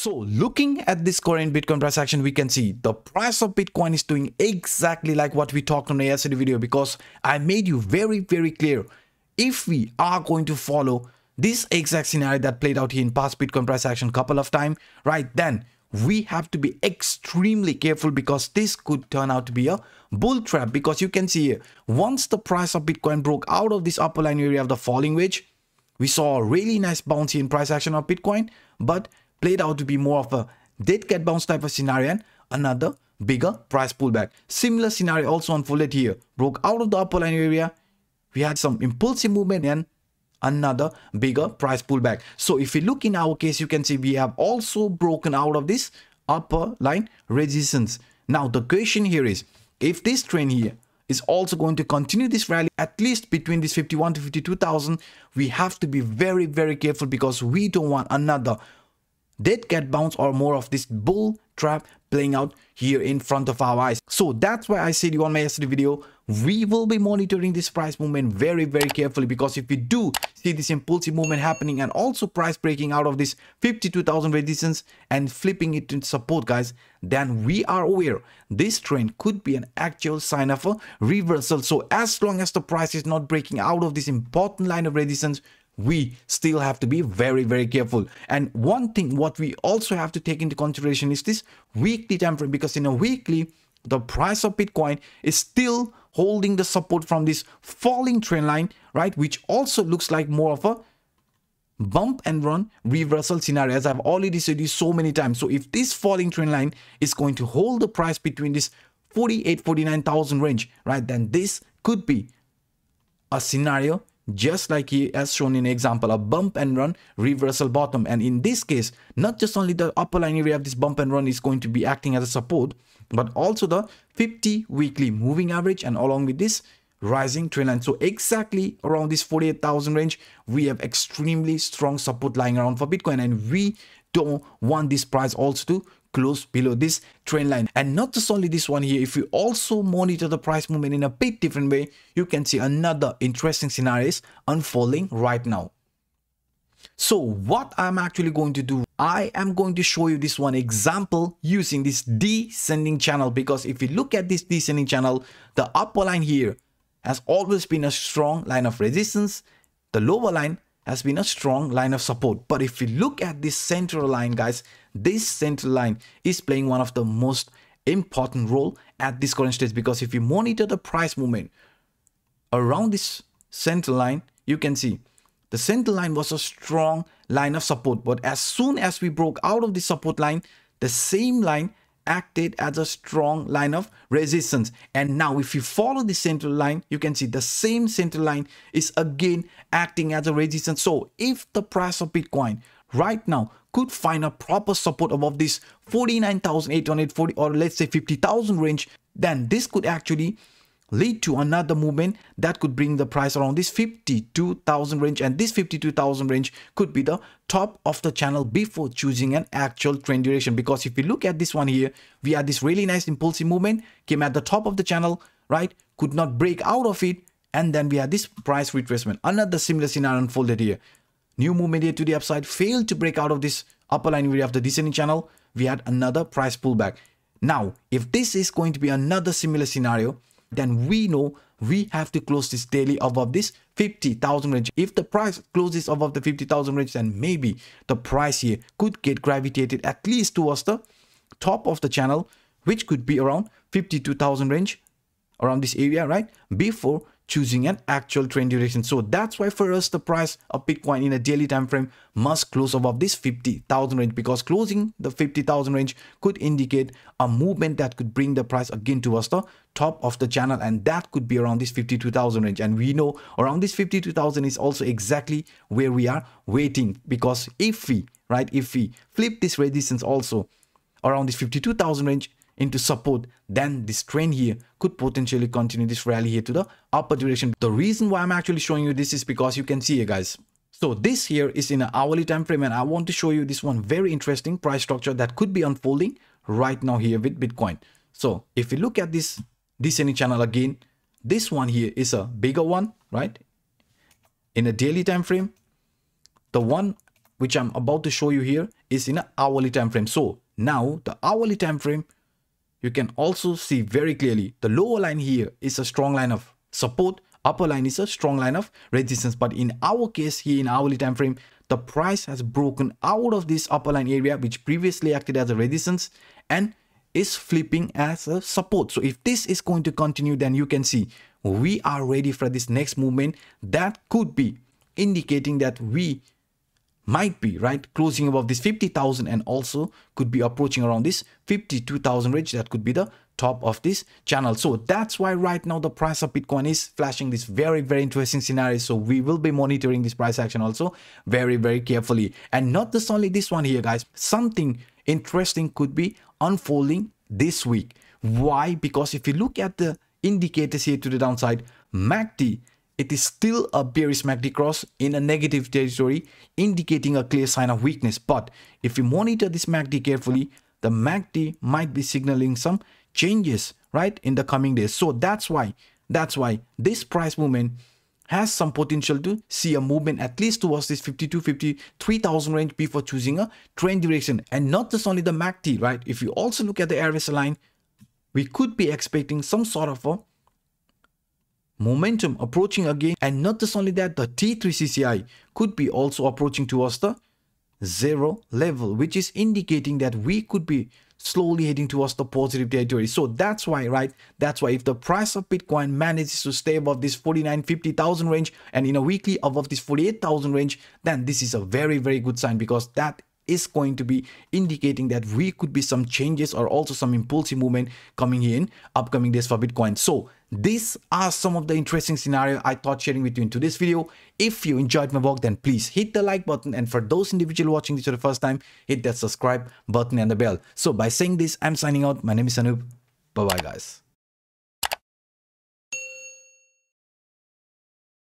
So looking at this current Bitcoin price action, we can see the price of Bitcoin is doing exactly like what we talked on the yesterday video because I made you very, very clear if we are going to follow this exact scenario that played out here in past Bitcoin price action couple of time, right then we have to be extremely careful because this could turn out to be a bull trap because you can see here, once the price of Bitcoin broke out of this upper line area of the falling wedge, we saw a really nice bounce in price action of Bitcoin, but played out to be more of a dead cat bounce type of scenario and another bigger price pullback. Similar scenario also unfolded here. Broke out of the upper line area. We had some impulsive movement and another bigger price pullback. So if you look in our case, you can see we have also broken out of this upper line resistance. Now the question here is, if this trend here is also going to continue this rally at least between this 51 to 52,000, we have to be very, very careful because we don't want another did get bounced or more of this bull trap playing out here in front of our eyes. So that's why I said you on my yesterday video, we will be monitoring this price movement very, very carefully because if you do see this impulsive movement happening and also price breaking out of this 52,000 resistance and flipping it into support, guys, then we are aware this trend could be an actual sign of a reversal. So as long as the price is not breaking out of this important line of resistance, we still have to be very very careful and one thing what we also have to take into consideration is this weekly time frame because in a weekly the price of bitcoin is still holding the support from this falling trend line right which also looks like more of a bump and run reversal scenario as i've already said you so many times so if this falling trend line is going to hold the price between this 48 000 range right then this could be a scenario just like he has shown in example, a bump and run reversal bottom. And in this case, not just only the upper line area of this bump and run is going to be acting as a support, but also the 50 weekly moving average and along with this rising trend line. So exactly around this 48,000 range, we have extremely strong support lying around for Bitcoin and we don't want this price also to close below this trend line and not just only this one here if you also monitor the price movement in a bit different way you can see another interesting scenario is unfolding right now so what I'm actually going to do, I am going to show you this one example using this descending channel because if you look at this descending channel, the upper line here has always been a strong line of resistance. The lower line has been a strong line of support. But if you look at this central line, guys, this central line is playing one of the most important role at this current stage because if you monitor the price movement around this center line, you can see the center line was a strong line of support. But as soon as we broke out of the support line, the same line acted as a strong line of resistance. And now if you follow the central line, you can see the same central line is again acting as a resistance. So if the price of Bitcoin right now could find a proper support above this 49,840 or let's say 50,000 range, then this could actually lead to another movement that could bring the price around this 52,000 range and this 52,000 range could be the top of the channel before choosing an actual trend duration because if we look at this one here we had this really nice impulsive movement came at the top of the channel right could not break out of it and then we had this price retracement another similar scenario unfolded here new movement here to the upside failed to break out of this upper line area of the descending channel we had another price pullback now if this is going to be another similar scenario then we know we have to close this daily above this 50,000 range. If the price closes above the 50,000 range, then maybe the price here could get gravitated at least towards the top of the channel, which could be around 52,000 range around this area, right? Before choosing an actual trend duration. So that's why for us, the price of Bitcoin in a daily time frame must close above this 50,000 range because closing the 50,000 range could indicate a movement that could bring the price again towards the top of the channel and that could be around this 52,000 range. And we know around this 52,000 is also exactly where we are waiting because if we, right, if we flip this resistance also around this 52,000 range, into support, then this trend here could potentially continue this rally here to the upper direction. The reason why I'm actually showing you this is because you can see here guys. So this here is in an hourly time frame and I want to show you this one very interesting price structure that could be unfolding right now here with Bitcoin. So if you look at this descending channel again, this one here is a bigger one, right? In a daily time frame. The one which I'm about to show you here is in an hourly time frame. So now the hourly time frame you can also see very clearly the lower line here is a strong line of support upper line is a strong line of resistance but in our case here in hourly time frame the price has broken out of this upper line area which previously acted as a resistance and is flipping as a support so if this is going to continue then you can see we are ready for this next movement that could be indicating that we might be right closing above this 50,000 and also could be approaching around this 52,000 range that could be the top of this channel so that's why right now the price of bitcoin is flashing this very very interesting scenario so we will be monitoring this price action also very very carefully and not just only this one here guys something interesting could be unfolding this week why because if you look at the indicators here to the downside macd it is still a bearish MACD cross in a negative territory, indicating a clear sign of weakness. But if we monitor this MACD carefully, the MACD might be signaling some changes, right, in the coming days. So that's why, that's why this price movement has some potential to see a movement at least towards this 52 3000 range before choosing a trend direction and not just only the MACD right if you also look at the RSI line we could be expecting some sort of a momentum approaching again and not just only that the T3CCI could be also approaching towards the zero level which is indicating that we could be slowly heading towards the positive territory so that's why right that's why if the price of bitcoin manages to stay above this 49 50000 range and in a weekly above this 48000 range then this is a very very good sign because that is going to be indicating that we could be some changes or also some impulsive movement coming in upcoming days for Bitcoin. So these are some of the interesting scenario I thought sharing with you in today's video. If you enjoyed my work, then please hit the like button. And for those individual watching this for the first time, hit that subscribe button and the bell. So by saying this, I'm signing out. My name is Anup. Bye-bye, guys.